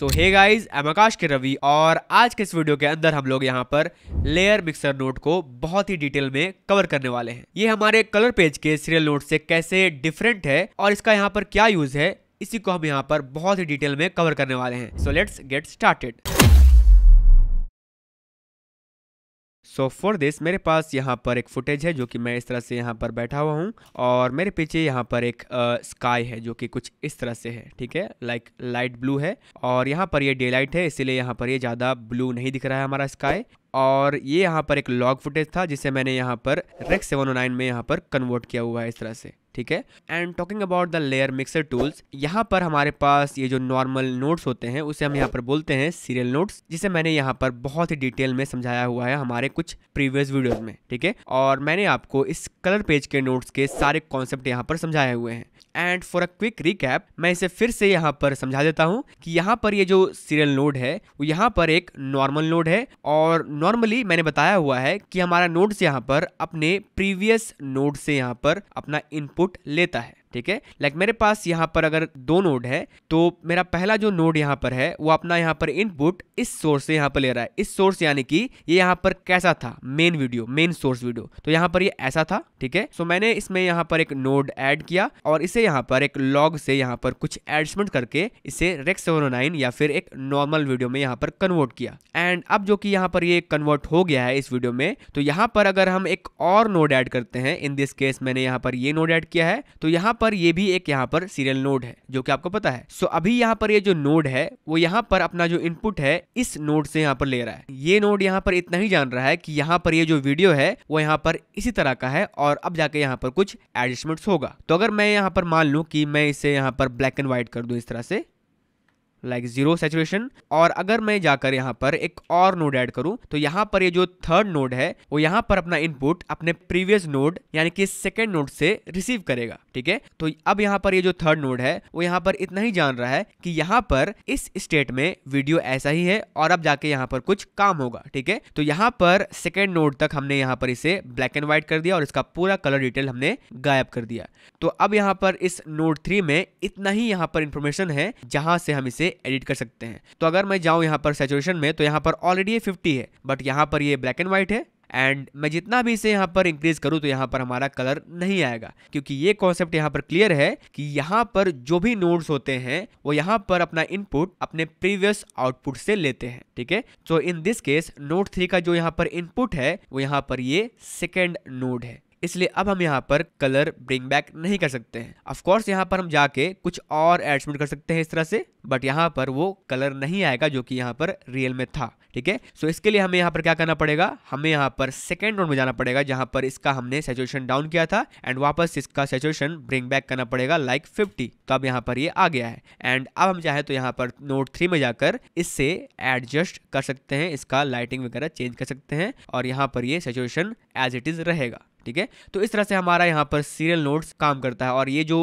सो hey guys M आकाश के रवि और आज के इस वीडियो के अंदर हम लोग यहाँ पर लेयर मिक्सर नोट को बहुत ही डिटेल में कवर करने वाले हैं ये हमारे कलर पेज के सीरियल नोट से कैसे डिफरेंट है और इसका यहाँ पर क्या यूज है इसी को हम यहाँ पर बहुत ही डिटेल में कवर करने वाले हैं so let's get started so for this मेरे पास यहाँ पर एक फुटेज है जो कि मैं इस तरह से यहाँ पर बैठा हुआ हूँ और मेरे पीछे यहाँ पर एक स्काई uh, है जो कि कुछ इस तरह से है ठीक है लाइक लाइट ब्लू है और यहाँ पर ये डे लाइट है इसीलिए यहाँ पर ये ज़्यादा ब्लू नहीं दिख रहा है हमारा स्काई और ये यहाँ पर एक लॉग फुटेज था जिसे मैंने यहाँ पर रेक्स सेवन oh में यहाँ पर कन्वर्ट किया हुआ है इस तरह से ठीक है and talking about the layer mixer tools यहाँ पर हमारे पास ये जो नॉर्मल नोट्स होते हैं उसे हम यहाँ पर बोलते हैं सीरियल नोट्स जिसे मैंने यहाँ पर बहुत ही डिटेल में समझाया हुआ है हमारे कुछ प्रीवियस वीडियो में ठीक है और मैंने आपको इस कलर पेज के नोट्स के सारे कॉन्सेप्ट यहाँ पर समझाए हुए हैं and for a quick recap मैं इसे फिर से यहाँ पर समझा देता हूँ कि यहाँ पर ये जो सीरियल नोड है वो यहाँ पर एक नॉर्मल नोड है और नॉर्मली मैंने बताया हुआ है कि हमारा नोड्स यहाँ पर अपने प्रीवियस नोड से यहाँ पर अपना इनपुट वोट लेता है ठीक है लाइक मेरे पास यहाँ पर अगर दो नोड है तो मेरा पहला जो नोड यहाँ पर है वो अपना यहाँ पर इनपुट इस सोर्स से यहाँ पर ले रहा है इस सोर्स यानी कि ये यहाँ पर कैसा था main video main source video तो यहाँ पर ये ऐसा था ठीक है सो मैंने इसमें यहाँ पर एक नोड ऐड किया और इसे यहाँ पर एक लॉग से यहाँ पर कुछ एडजस्टमेंट करके इसे रेक्स सेवन या फिर एक नॉर्मल वीडियो में यहाँ पर कन्वर्ट किया एंड अब जो कि यहाँ पर ये कन्वर्ट हो गया है इस वीडियो में तो यहाँ पर अगर हम एक और नोड ऐड करते हैं इन दिस केस मैंने यहाँ पर ये नोड ऐड किया है तो यहाँ पर ये भी एक यहाँ पर सीरियल नोड है जो कि आपको पता है सो अभी यहाँ पर ये जो नोड है वो यहाँ पर अपना जो इनपुट है इस नोड से यहाँ पर ले रहा है ये नोड यहाँ पर इतना ही जान रहा है कि यहाँ पर ये जो वीडियो है वो यहाँ पर इसी तरह का है और अब जाके यहाँ पर कुछ एडजस्टमेंट्स होगा तो अगर मैं यहाँ पर मान लू की मैं इसे यहाँ पर ब्लैक एंड व्हाइट कर दू इस तरह से लाइक जीरो सेचुरेशन और अगर मैं जाकर यहाँ पर एक और नोड ऐड करूँ तो यहाँ पर ये जो थर्ड नोड है वो यहाँ पर अपना इनपुट अपने प्रीवियस नोड यानी कि सेकेंड नोड से रिसीव करेगा ठीक है तो अब यहाँ पर ये जो थर्ड नोड है वो यहाँ पर इतना ही जान रहा है कि यहाँ पर इस स्टेट में वीडियो ऐसा ही है और अब जाके यहाँ पर कुछ काम होगा ठीक है तो यहाँ पर सेकेंड नोड तक हमने यहाँ पर इसे ब्लैक एंड व्हाइट कर दिया और इसका पूरा कलर डिटेल हमने गायब कर दिया तो अब यहाँ पर इस नोड थ्री में इतना ही यहाँ पर इंफॉर्मेशन है जहां से हम इसे से एडिट कर सकते हैं तो अगर मैं जाऊँ यहाँ पर सेचुरेशन में तो यहाँ पर ऑलरेडी ये फिफ्टी है बट यहाँ पर ये ब्लैक एंड व्हाइट है एंड मैं जितना भी इसे यहाँ पर इंक्रीज करूँ तो यहाँ पर हमारा कलर नहीं आएगा क्योंकि ये कॉन्सेप्ट यहाँ पर क्लियर है कि यहाँ पर जो भी नोड्स होते हैं वो यहाँ पर अपना इनपुट अपने प्रीवियस आउटपुट से लेते हैं ठीक है तो in this case node three का जो यहाँ पर इनपुट है वो यहाँ पर ये सेकेंड नोड है इसलिए अब हम यहाँ पर कलर ब्रिंग बैक नहीं कर सकते हैं ऑफकोर्स यहाँ पर हम जाके कुछ और एडसमेंट कर सकते हैं इस तरह से बट यहाँ पर वो कलर नहीं आएगा जो कि यहाँ पर रियल में था ठीक है सो इसके लिए हमें यहाँ पर क्या करना पड़ेगा हमें यहाँ पर सेकेंड राउंड में जाना पड़ेगा जहाँ पर इसका हमने सेचुएशन डाउन किया था एंड वापस इसका सेचुएशन ब्रिंग बैक करना पड़ेगा लाइक फिफ्टी तो अब यहाँ पर ये आ गया है एंड अब हम चाहे तो यहाँ पर नोट थ्री में जाकर इससे एडजस्ट कर सकते हैं इसका लाइटिंग वगैरह चेंज कर सकते हैं और यहाँ पर ये सेचुएशन एज इट इज रहेगा ठीक है तो इस तरह से हमारा यहाँ पर सीरियल नोड्स काम करता है और ये जो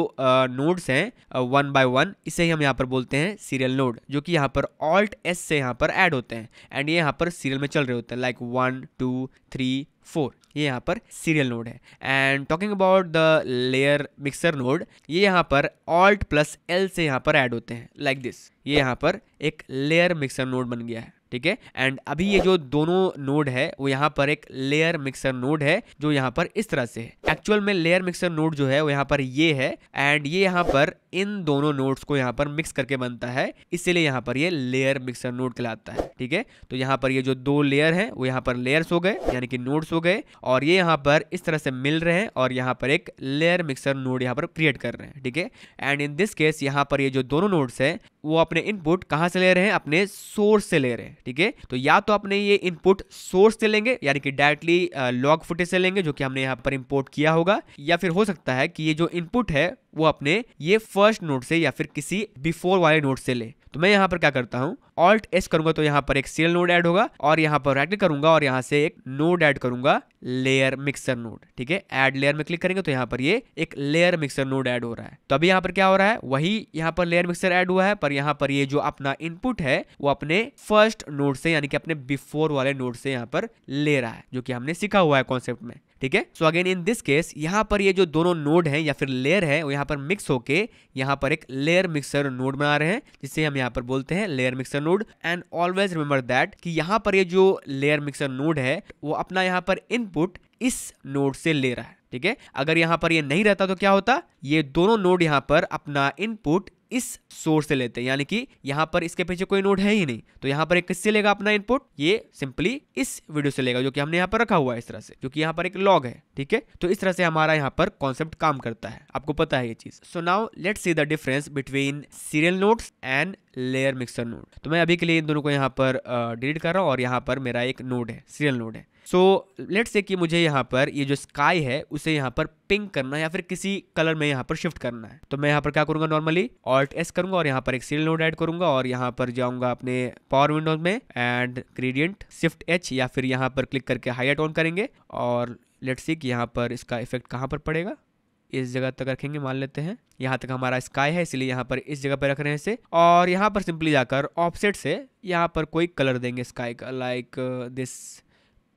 नोड्स हैं वन बाय वन इसे ही हम यहाँ पर बोलते हैं सीरियल नोड जो कि यहाँ पर ऑल्ट एस से यहाँ पर ऐड होते हैं एंड ये यहाँ पर सीरियल में चल रहे होते हैं like one two three four ये यहाँ पर सीरियल नोड है and talking about the layer mixer node ये यहाँ पर ऑल्ट प्लस एल से यहाँ पर ऐड होते हैं लाइक like दिस ये यहाँ पर एक लेयर मिक्सर नोड बन गया है ठीक है एंड अभी ये जो दोनों नोड है वो यहाँ पर एक लेयर मिक्सर नोड है जो यहाँ पर इस तरह से है एक्चुअल में लेयर मिक्सर नोट जो है वो यहाँ पर ये है एंड ये यहाँ पर इन दोनों नोट्स को यहाँ पर मिक्स करके बनता है इसीलिए यहाँ पर ये लेयर मिक्सर नोट कहलाता है ठीक है तो यहाँ पर ये जो दो लेयर हैं वो यहाँ पर लेयर्स हो गए यानी कि नोट्स हो गए और ये यहाँ पर इस तरह से मिल रहे हैं और यहाँ पर एक लेयर मिक्सर नोड यहाँ पर क्रिएट कर रहे हैं ठीक है एंड इन दिस केस यहाँ पर ये जो दोनों नोट्स है वो अपने इनपुट कहाँ से ले रहे हैं अपने सोर्स से ले रहे हैं ठीक है तो या तो अपने ये इनपुट सोर्स से लेंगे यानी कि डायरेक्टली लॉग फुटेज से लेंगे जो कि हमने यहाँ पर इम्पोर्ट किया होगा या फिर हो सकता है कि ये जो इनपुट है वो अपने ये फर्स्ट नोट से या फिर किसी बिफोर वाले नोट से ले तो मैं यहाँ पर क्या करता हूँ ऑल्ट एस करूंगा तो यहाँ पर एक सीरियल नोड ऐड होगा और यहाँ पर राइट करूंगा और यहाँ से एक नोड ऐड करूंगा लेयर मिक्सर नोड ठीक है ऐड लेयर में क्लिक करेंगे तो यहाँ पर ये एक लेयर मिक्सर नोड ऐड हो रहा है तो अभी यहाँ पर क्या हो रहा है वही यहाँ पर लेयर मिक्सर ऐड हुआ है पर यहाँ पर ये जो अपना इनपुट है वो अपने फर्स्ट नोट से यानी कि अपने बिफोर वाले नोट से यहाँ पर ले रहा है जो कि हमने सीखा हुआ है कॉन्सेप्ट में ठीक है so again in this case यहाँ पर ये जो दोनों नोड है या फिर लेयर है वो यहाँ पर मिक्स होके यहाँ पर एक लेयर मिक्सर नोड बना रहे हैं जिसे हम यहाँ पर बोलते हैं layer mixer node and always remember that कि यहाँ पर ये जो लेयर मिक्सर नोड है वो अपना यहाँ पर इनपुट इस नोड से ले रहा है ठीक है अगर यहाँ पर ये यह नहीं रहता तो क्या होता ये दोनों नोड यहाँ पर अपना इनपुट इस सोर्स से लेते हैं यानी कि यहाँ पर इसके पीछे कोई नोड है ही नहीं तो यहाँ पर एक किससे लेगा अपना इनपुट ये सिंपली इस वीडियो से लेगा जो कि हमने यहाँ पर रखा हुआ है इस तरह से जो कि यहाँ पर एक लॉग है ठीक है तो इस तरह से हमारा यहाँ पर कॉन्सेप्ट काम करता है आपको पता है ये चीज so now let see the difference between serial node and layer mixer node तो मैं अभी के लिए इन दोनों को यहाँ पर डिलीट कर रहा हूँ और यहाँ पर मेरा एक नोड है सीरियल नोड है सो लेट्स से कि मुझे यहाँ पर ये जो स्काई है उसे यहाँ पर पिंक करना है या फिर किसी कलर में यहाँ पर शिफ्ट करना है तो मैं यहाँ पर क्या करूंगा नॉर्मली ऑल्ट एस करूंगा और यहाँ पर एक सीरियल नोड ऐड करूंगा और यहाँ पर जाऊंगा अपने पावर विंडोज में एंड ग्रेडियंट शिफ्ट एच या फिर यहाँ पर क्लिक करके एट ऑन करेंगे और लेट्स सी कि यहाँ पर इसका इफेक्ट कहाँ पर पड़ेगा इस जगह तक रखेंगे मान लेते हैं यहाँ तक हमारा स्काई है इसलिए यहाँ पर इस जगह पर रख रहे हैं इसे और यहाँ पर सिंपली जाकर ऑफसेट से यहाँ पर कोई कलर देंगे स्काई का like this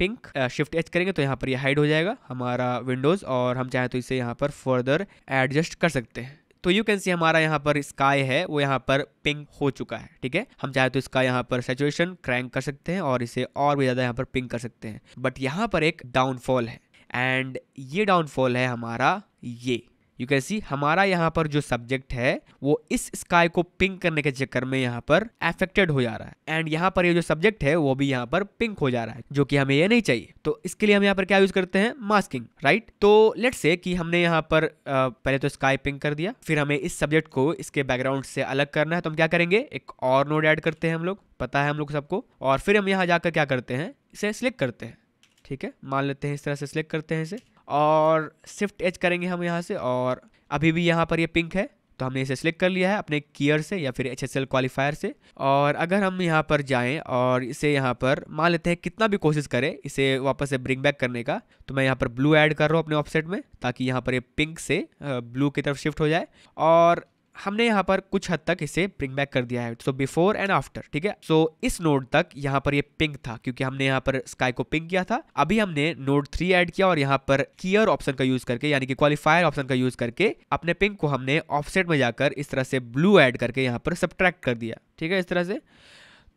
pink shift H करेंगे तो यहाँ पर ये यह हाइड हो जाएगा हमारा विंडोज़ और हम चाहें तो इसे यहाँ पर फर्दर एडजस्ट कर सकते हैं तो यू कैन सी हमारा यहाँ पर स्काई है वो यहाँ पर पिंक हो चुका है ठीक है हम चाहे तो इसका यहाँ पर सेचुएशन क्रैंक कर सकते हैं और इसे और भी ज़्यादा यहाँ पर पिंक कर सकते हैं बट यहाँ पर एक डाउनफॉल है एंड ये डाउनफॉल है हमारा ये यू कैन सी हमारा यहाँ पर जो सब्जेक्ट है वो इस स्काई को पिंक करने के चक्कर में यहाँ पर एफेक्टेड हो जा रहा है एंड यहाँ पर ये यह जो सब्जेक्ट है वो भी यहाँ पर पिंक हो जा रहा है जो कि हमें ये नहीं चाहिए तो इसके लिए हम यहाँ पर क्या यूज करते हैं मास्किंग राइट तो लेट से कि हमने यहाँ पर पहले तो स्काई पिंक कर दिया फिर हमें इस सब्जेक्ट को इसके बैकग्राउंड से अलग करना है तो हम क्या करेंगे एक और नोड ऐड करते हैं हम लोग पता है हम लोग सबको और फिर हम यहाँ जाकर क्या करते हैं इसे सिलेक्ट करते हैं ठीक है मान लेते हैं इस तरह से सिलेक्ट करते हैं इसे और शिफ्ट एच करेंगे हम यहाँ से और अभी भी यहाँ पर ये यह पिंक है तो हमने इसे सिलेक्ट कर लिया है अपने कीयर से या फिर एच एस क्वालिफायर से और अगर हम यहाँ पर जाएँ और इसे यहाँ पर मान लेते हैं कितना भी कोशिश करें इसे वापस से ब्रिंग बैक करने का तो मैं यहाँ पर ब्लू ऐड कर रहा हूँ अपने ऑफसेट में ताकि यहाँ पर ये यह पिंक से ब्लू की तरफ शिफ्ट हो जाए और हमने यहाँ पर कुछ हद तक इसे ब्रिंग बैक कर दिया है सो बिफोर एंड आफ्टर ठीक है सो इस नोड तक यहाँ पर ये पिंक था क्योंकि हमने यहाँ पर स्काई को पिंक किया था अभी हमने नोड थ्री ऐड किया और यहाँ पर कियर ऑप्शन का यूज करके यानी कि क्वालिफायर ऑप्शन का यूज करके अपने पिंक को हमने ऑफसेट में जाकर इस तरह से ब्लू एड करके यहाँ पर सब्ट्रैक्ट कर दिया ठीक है इस तरह से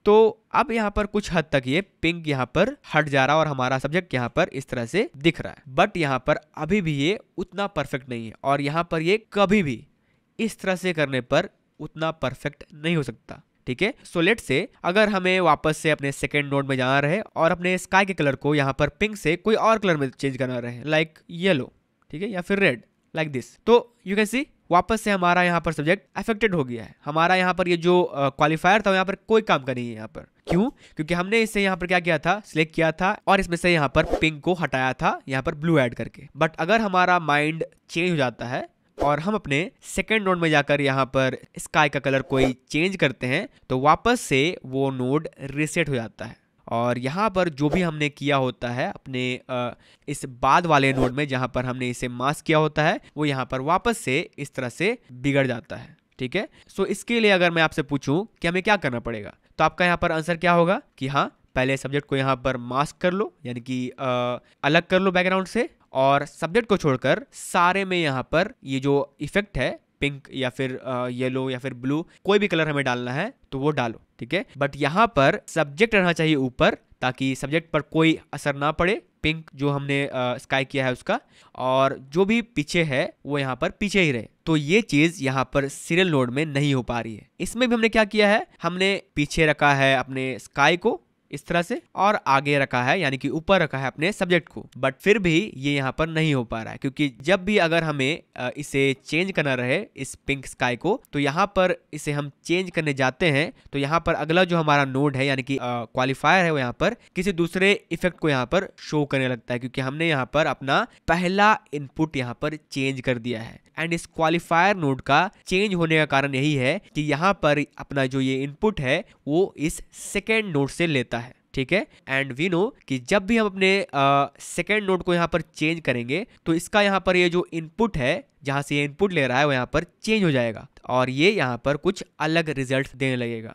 तो अब यहाँ पर कुछ हद तक ये पिंक यहाँ पर हट जा रहा है और हमारा सब्जेक्ट यहाँ पर इस तरह से दिख रहा है बट यहाँ पर अभी भी ये उतना परफेक्ट नहीं है और यहाँ पर ये कभी भी इस तरह से करने पर उतना परफेक्ट नहीं हो सकता ठीक है सो लेट से अगर हमें वापस से अपने सेकेंड नोड में जाना रहे और अपने स्काई के कलर को यहाँ पर पिंक से कोई और कलर में चेंज करना रहे लाइक येलो ठीक है या फिर रेड लाइक दिस तो यू कैन सी वापस से हमारा यहाँ पर सब्जेक्ट अफेक्टेड हो गया है हमारा यहाँ पर ये यह जो क्वालिफायर था यहाँ पर कोई काम का नहीं है यहाँ पर क्यों क्योंकि हमने इसे यहाँ पर क्या किया था सिलेक्ट किया था और इसमें से यहाँ पर पिंक को हटाया था यहाँ पर ब्लू ऐड करके बट अगर हमारा माइंड चेंज हो जाता है और हम अपने सेकेंड नोड में जाकर यहाँ पर स्काई का कलर कोई चेंज करते हैं तो वापस से वो नोड रिसेट हो जाता है और यहाँ पर जो भी हमने किया होता है अपने इस बाद वाले नोड में जहाँ पर हमने इसे मास्क किया होता है वो यहाँ पर वापस से इस तरह से बिगड़ जाता है ठीक है सो इसके लिए अगर मैं आपसे पूछूं कि हमें क्या करना पड़ेगा तो आपका यहाँ पर आंसर क्या होगा कि हाँ पहले सब्जेक्ट को यहाँ पर मास्क कर लो यानी कि अलग कर लो बैकग्राउंड से और सब्जेक्ट को छोड़कर सारे में यहाँ पर ये जो इफेक्ट है पिंक या फिर येलो या फिर ब्लू कोई भी कलर हमें डालना है तो वो डालो ठीक है बट यहाँ पर सब्जेक्ट रहना चाहिए ऊपर ताकि सब्जेक्ट पर कोई असर ना पड़े पिंक जो हमने स्काई किया है उसका और जो भी पीछे है वो यहाँ पर पीछे ही रहे तो ये चीज यहाँ पर सीरियल नोड में नहीं हो पा रही है इसमें भी हमने क्या किया है हमने पीछे रखा है अपने स्काई को इस तरह से और आगे रखा है यानी कि ऊपर रखा है अपने सब्जेक्ट को बट फिर भी ये यहाँ पर नहीं हो पा रहा है क्योंकि जब भी अगर हमें इसे चेंज करना रहे इस पिंक स्काई को तो यहाँ पर इसे हम चेंज करने जाते हैं तो यहाँ पर अगला जो हमारा नोड है यानी कि क्वालिफायर है वो यहाँ पर किसी दूसरे इफेक्ट को यहाँ पर शो करने लगता है क्योंकि हमने यहाँ पर अपना पहला इनपुट यहाँ पर चेंज कर दिया है एंड इस क्वालिफायर नोड का चेंज होने का कारण यही है कि यहाँ पर अपना जो ये इनपुट है वो इस सेकेंड नोड से लेता है ठीक है एंड वी नो कि जब भी हम अपने सेकेंड नोट को यहाँ पर चेंज करेंगे तो इसका यहाँ पर ये जो इनपुट है जहाँ से ये इनपुट ले रहा है वो यहाँ पर चेंज हो जाएगा और ये यहाँ पर कुछ अलग रिजल्ट देने लगेगा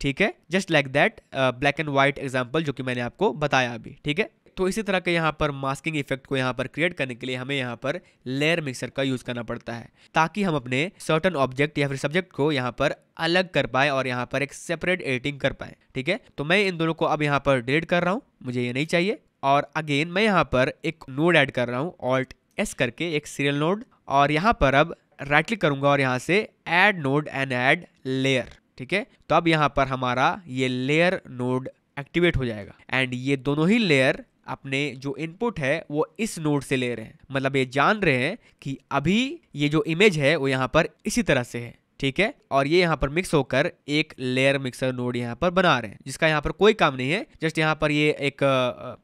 ठीक है just like that black and white example जो कि मैंने आपको बताया अभी ठीक है तो इसी तरह के यहाँ पर मास्किंग इफेक्ट को यहाँ पर क्रिएट करने के लिए हमें यहाँ पर लेयर मिक्सर का यूज करना पड़ता है ताकि हम अपने सर्टन ऑब्जेक्ट या फिर सब्जेक्ट को यहाँ पर अलग कर पाए और यहाँ पर एक सेपरेट एडिटिंग कर पाए ठीक है तो मैं इन दोनों को अब यहाँ पर डिलीट कर रहा हूँ मुझे ये नहीं चाहिए और अगेन मैं यहाँ पर एक नोड ऐड कर रहा हूँ ऑल्ट एस करके एक सीरियल नोड और यहाँ पर अब राइट क्लिक करूंगा और यहाँ से add node and add layer ठीक है तो अब यहाँ पर हमारा ये लेयर नोड एक्टिवेट हो जाएगा एंड ये दोनों ही लेयर अपने जो इनपुट है वो इस नोड से ले रहे हैं मतलब ये जान रहे हैं कि अभी ये जो इमेज है वो यहाँ पर इसी तरह से है ठीक है और ये यहाँ पर मिक्स होकर एक लेयर मिक्सर नोड यहाँ पर बना रहे हैं जिसका यहाँ पर कोई काम नहीं है जस्ट यहाँ पर ये एक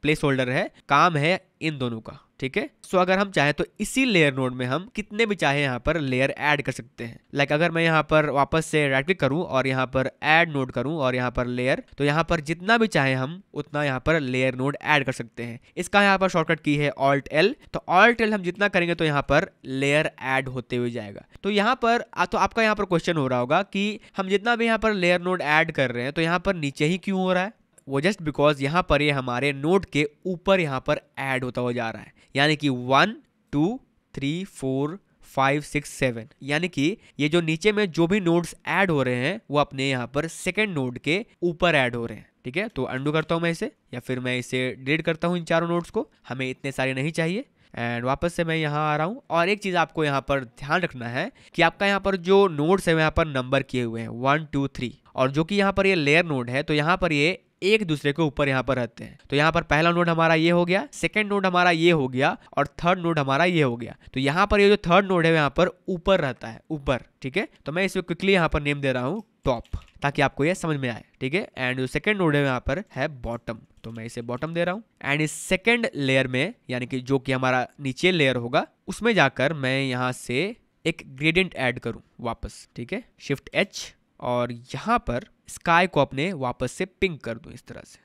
प्लेस होल्डर है काम है इन दोनों का ठीक है सो अगर हम चाहें तो इसी लेयर नोड में हम कितने भी चाहे यहाँ पर लेयर ऐड कर सकते हैं लाइक like अगर मैं यहाँ पर वापस से राइट क्लिक करूँ और यहाँ पर ऐड नोड करूँ और यहाँ पर लेयर तो यहाँ पर जितना भी चाहे हम उतना यहाँ पर लेयर नोड ऐड कर सकते हैं इसका यहाँ पर शॉर्टकट की है ऑल्ट एल तो ऑल्ट एल हम जितना करेंगे तो यहाँ पर लेयर ऐड होते हुए जाएगा तो यहाँ पर तो आपका यहाँ पर क्वेश्चन हो रहा होगा कि हम जितना भी यहाँ पर लेयर नोड ऐड कर रहे हैं तो यहाँ पर नीचे ही क्यों हो रहा है वो जस्ट बिकॉज यहाँ पर ये यह हमारे नोट के ऊपर यहाँ पर ऐड होता हुआ जा रहा है यानी कि one two three four five six seven यानी कि ये जो नीचे में जो भी नोट्स ऐड हो रहे हैं वो अपने यहाँ पर सेकेंड नोट के ऊपर ऐड हो रहे हैं ठीक है तो अंडू करता हूँ मैं इसे या फिर मैं इसे डिलीट करता हूँ इन चारों नोट्स को हमें इतने सारे नहीं चाहिए एंड वापस से मैं यहाँ आ रहा हूँ और एक चीज़ आपको यहाँ पर ध्यान रखना है कि आपका यहाँ पर जो नोड्स है यहाँ पर नंबर किए हुए हैं वन टू थ्री और जो कि यहाँ पर ये लेयर नोड है तो यहाँ पर ये एक दूसरे के ऊपर यहाँ पर रहते हैं तो यहाँ पर पहला नोड हमारा ये हो गया सेकेंड नोड हमारा ये हो गया और थर्ड नोड हमारा ये हो गया तो यहाँ पर ये जो थर्ड नोड है यहाँ पर ऊपर रहता है ऊपर ठीक है तो मैं इसमें क्विकली यहाँ पर नेम दे रहा हूँ टॉप ताकि आपको ये समझ में आए ठीक है एंड जो सेकेंड नोड है यहाँ पर है बॉटम तो मैं इसे बॉटम दे रहा हूँ एंड इस सेकेंड लेयर में यानी कि जो कि हमारा नीचे लेयर होगा उसमें जाकर मैं यहाँ से एक ग्रेडियंट ऐड करूँ वापस ठीक है शिफ्ट एच और यहाँ पर स्काई को अपने वापस से पिंक कर दूँ इस तरह से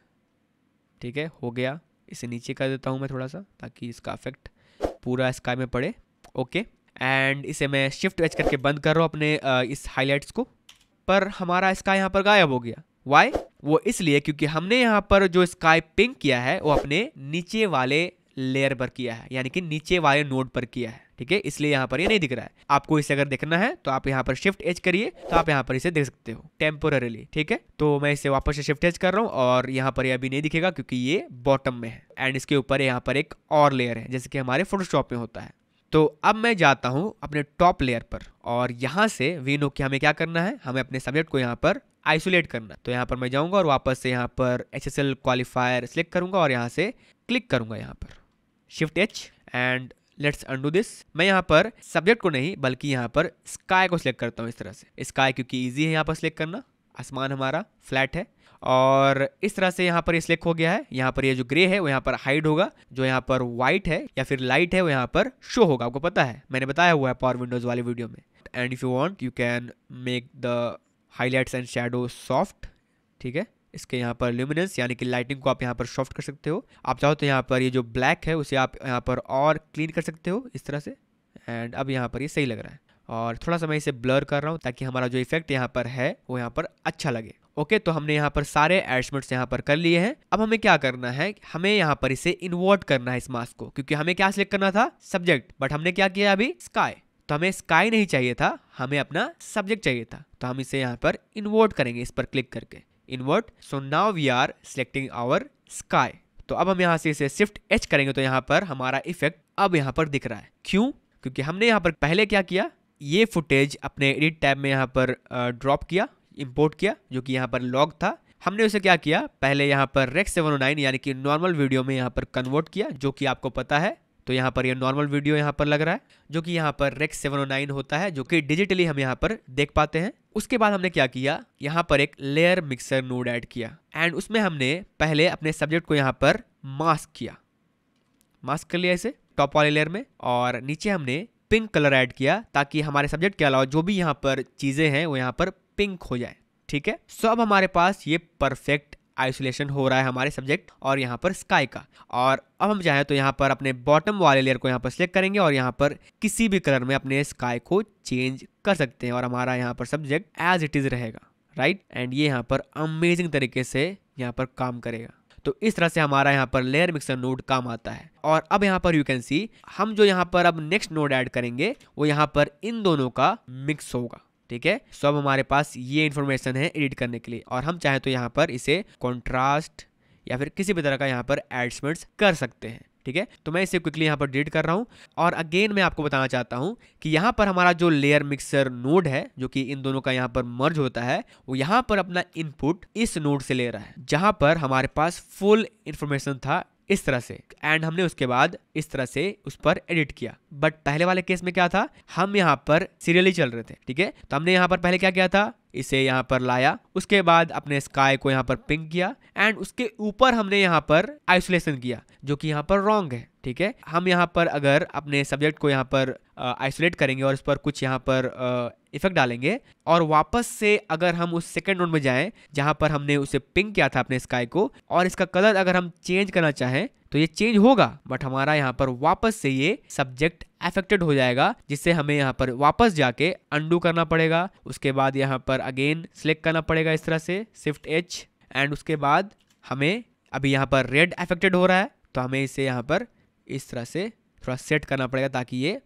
ठीक है हो गया इसे नीचे कर देता हूँ मैं थोड़ा सा ताकि इसका अफेक्ट पूरा स्काई में पड़े ओके एंड इसे मैं शिफ्ट एच करके बंद कर रहा हूँ अपने इस हाईलाइट्स को पर हमारा स्काई यहाँ पर गायब हो गया वाई वो इसलिए क्योंकि हमने यहाँ पर जो स्काई पिंक किया है वो अपने नीचे वाले लेयर पर किया है यानी कि नीचे वाले नोड पर किया है ठीक है इसलिए यहाँ पर ये यह नहीं दिख रहा है आपको इसे अगर देखना है तो आप यहाँ पर शिफ्ट एज करिए तो आप यहाँ पर इसे देख सकते हो टेम्पोरली ठीक है तो मैं इसे वापस से शिफ्ट एज कर रहा हूँ और यहाँ पर ये यह अभी नहीं दिखेगा क्योंकि ये बॉटम में है एंड इसके ऊपर यहाँ पर एक और लेयर है जैसे कि हमारे फोटोशॉप में होता है तो अब मैं जाता हूँ अपने टॉप लेयर पर और यहाँ से वीनो की हमें क्या करना है हमें अपने सब्जेक्ट को यहाँ पर आइसोलेट करना तो यहाँ पर मैं जाऊँगा और वापस से यहाँ पर H S L qualifier select करूँगा और यहाँ से क्लिक करूँगा यहाँ पर shift H and let's undo this मैं यहाँ पर सब्जेक्ट को नहीं बल्कि यहाँ पर स्काई को सिलेक्ट करता हूँ इस तरह से स्काई क्योंकि ईजी है यहाँ पर सिलेक्ट करना आसमान हमारा फ्लैट है और इस तरह से यहाँ पर ये सिलेक्ट हो गया है यहाँ पर ये जो ग्रे है वो यहाँ पर हाइड होगा जो यहाँ पर व्हाइट है या फिर लाइट है वो यहाँ पर शो होगा आपको पता है मैंने बताया हुआ है पावर विंडोज वाली वीडियो में and if you want you can make the highlights and shadow soft ठीक है इसके यहाँ पर ल्यूमिनेंस यानी कि लाइटिंग को आप यहाँ पर सॉफ्ट कर सकते हो आप चाहो तो यहाँ पर ये जो ब्लैक है उसे आप यहाँ पर और क्लीन कर सकते हो इस तरह से एंड अब यहाँ पर ये यह सही लग रहा है और थोड़ा सा मैं इसे ब्लर कर रहा हूँ ताकि हमारा जो इफेक्ट यहाँ पर है वो यहाँ पर अच्छा लगे ओके तो हमने यहाँ पर सारे एडजमेंट्स यहाँ पर कर लिए हैं अब हमें क्या करना है हमें यहाँ पर इसे इन्वर्ट करना है इस मास्क को क्योंकि हमें क्या सिलेक्ट करना था सब्जेक्ट बट हमने क्या किया अभी स्काई तो हमें स्काई नहीं चाहिए था हमें अपना सब्जेक्ट चाहिए था तो हम इसे यहाँ पर इन्वर्ट करेंगे इस पर क्लिक करके invert so now we are selecting our sky तो अब हम यहाँ से इसे शिफ्ट एच करेंगे तो यहाँ पर हमारा इफेक्ट अब यहाँ पर दिख रहा है क्यों क्योंकि हमने यहाँ पर पहले क्या किया ये फुटेज अपने एडिट टैब में यहाँ पर ड्रॉप किया इंपोर्ट किया जो कि यहाँ पर लॉग था हमने उसे क्या किया पहले यहाँ पर रेक्स सेवन oh यानी कि नॉर्मल वीडियो में यहाँ पर कन्वर्ट किया जो कि आपको पता है तो यहाँ पर ये यह नॉर्मल वीडियो यहाँ पर लग रहा है जो कि यहाँ पर रेक्स सेवन oh होता है जो कि डिजिटली हम यहाँ पर देख पाते हैं उसके बाद हमने क्या किया यहाँ पर एक लेयर मिक्सर नोड ऐड किया एंड उसमें हमने पहले अपने सब्जेक्ट को यहाँ पर मास्क किया मास्क कर लिया इसे टॉप वाले लेयर में और नीचे हमने पिंक कलर ऐड किया ताकि हमारे सब्जेक्ट के अलावा जो भी यहाँ पर चीज़ें हैं वो यहाँ पर पिंक हो जाए ठीक है सो अब हमारे पास ये परफेक्ट आइसोलेशन हो रहा है हमारे सब्जेक्ट और यहाँ पर स्काई का और अब हम चाहें तो यहाँ पर अपने बॉटम वाले लेयर को यहाँ पर सिलेक्ट करेंगे और यहाँ पर किसी भी कलर में अपने स्काई को चेंज कर सकते हैं और हमारा यहाँ पर सब्जेक्ट एज इट इज़ रहेगा राइट एंड ये यहाँ पर अमेजिंग तरीके से यहाँ पर काम करेगा तो इस तरह से हमारा यहाँ पर लेयर मिक्सर नोड काम आता है और अब यहाँ पर यू कैन सी हम जो यहाँ पर अब नेक्स्ट नोड ऐड करेंगे वो यहाँ पर इन दोनों का मिक्स होगा ठीक है सब हमारे पास ये इन्फॉर्मेशन है एडिट करने के लिए और हम चाहें तो यहाँ पर इसे कॉन्ट्रास्ट या फिर किसी भी तरह का यहाँ पर एडसमेंट्स कर सकते हैं ठीक है तो मैं इसे क्विकली यहाँ पर डिलीट कर रहा हूँ और अगेन मैं आपको बताना चाहता हूँ कि यहाँ पर हमारा जो लेयर मिक्सर नोड है जो कि इन दोनों का यहाँ पर मर्ज होता है वो यहाँ पर अपना इनपुट इस नोड से ले रहा है जहाँ पर हमारे पास फुल इन्फॉर्मेशन था इस तरह से एंड हमने उसके बाद इस तरह से उस पर एडिट किया बट पहले वाले केस में क्या था हम यहाँ पर सीरियली चल रहे थे ठीक है तो हमने यहाँ पर पहले क्या किया था इसे यहाँ पर लाया उसके बाद अपने स्काई को यहाँ पर पिंक किया एंड उसके ऊपर हमने यहाँ पर आइसोलेशन किया जो कि यहाँ पर रॉन्ग है ठीक है हम यहाँ पर अगर अपने सब्जेक्ट को यहाँ पर आइसोलेट करेंगे और इस पर कुछ यहाँ पर इफेक्ट डालेंगे और वापस से अगर हम उस सेकेंड नोट में जाएं जहाँ पर हमने उसे पिंक किया था अपने स्काई को और इसका कलर अगर हम चेंज करना चाहें तो ये चेंज होगा बट हमारा यहाँ पर वापस से ये सब्जेक्ट अफेक्टेड हो जाएगा जिससे हमें यहाँ पर वापस जाके अंडू करना पड़ेगा उसके बाद यहाँ पर अगेन सिलेक्ट करना पड़ेगा इस तरह से स्विफ्ट एच एंड उसके बाद हमें अभी यहाँ पर रेड अफेक्टेड हो रहा है तो हमें इसे यहाँ पर इस तरह से थोड़ा सेट करना पड़ेगा ताकि ये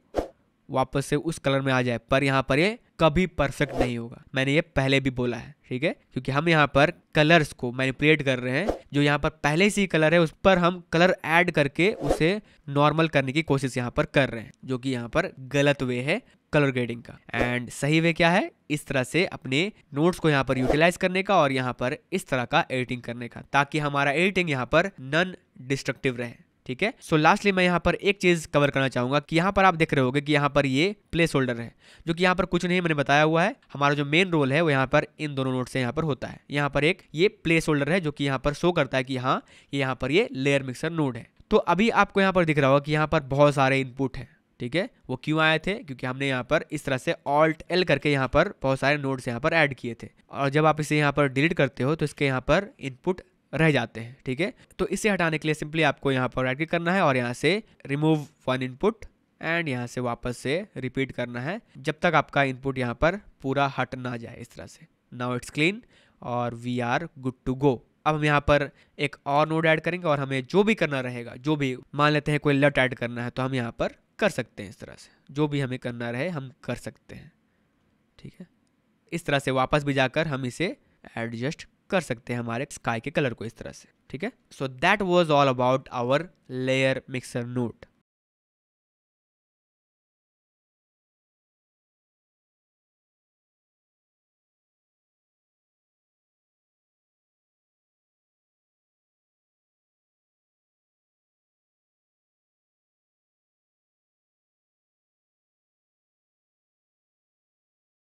वापस से उस कलर में आ जाए पर यहाँ पर ये कभी परफेक्ट नहीं होगा मैंने ये पहले भी बोला है ठीक है क्योंकि हम यहाँ पर कलर्स को मैनिपुलेट कर रहे हैं जो यहाँ पर पहले से ही कलर है उस पर हम कलर ऐड करके उसे नॉर्मल करने की कोशिश यहाँ पर कर रहे हैं जो कि यहाँ पर गलत वे है कलर ग्रेडिंग का एंड सही वे क्या है इस तरह से अपने नोट्स को यहाँ पर यूटिलाइज करने का और यहाँ पर इस तरह का एडिटिंग करने का ताकि हमारा एडिटिंग यहाँ पर नन डिस्ट्रक्टिव रहे ठीक है सो लास्टली मैं यहाँ पर एक चीज़ कवर करना चाहूंगा कि यहाँ पर आप देख रहे होगे कि यहाँ पर ये प्लेस होल्डर है जो कि यहाँ पर कुछ नहीं मैंने बताया हुआ है हमारा जो मेन रोल है वो यहाँ पर इन दोनों नोट से यहाँ पर होता है यहाँ पर एक ये प्लेस होल्डर है जो कि यहाँ पर शो करता है कि हाँ ये यहाँ पर ये लेयर मिक्सर नोड है तो अभी आपको यहाँ पर दिख रहा होगा कि यहाँ पर बहुत सारे इनपुट है ठीक है वो क्यों आए थे क्योंकि हमने यहाँ पर इस तरह से ऑल्ट एल करके यहाँ पर बहुत सारे नोट यहाँ पर ऐड किए थे और जब आप इसे यहाँ पर डिलीट करते हो तो इसके यहाँ पर इनपुट रह जाते हैं ठीक है तो इसे हटाने के लिए सिंपली आपको यहाँ पर राइट क्लिक करना है और यहाँ से रिमूव वन इनपुट एंड यहाँ से वापस से रिपीट करना है जब तक आपका इनपुट यहाँ पर पूरा हट ना जाए इस तरह से नाउ इट्स क्लीन और we are good to go अब हम यहाँ पर एक और नोड ऐड करेंगे और हमें जो भी करना रहेगा जो भी मान लेते हैं कोई लट ऐड करना है तो हम यहाँ पर कर सकते हैं इस तरह से जो भी हमें करना रहे हम कर सकते हैं ठीक है इस तरह से वापस भी जाकर हम इसे एडजस्ट कर सकते हैं हमारे स्काई के कलर को इस तरह से ठीक है so that was all about our layer mixer note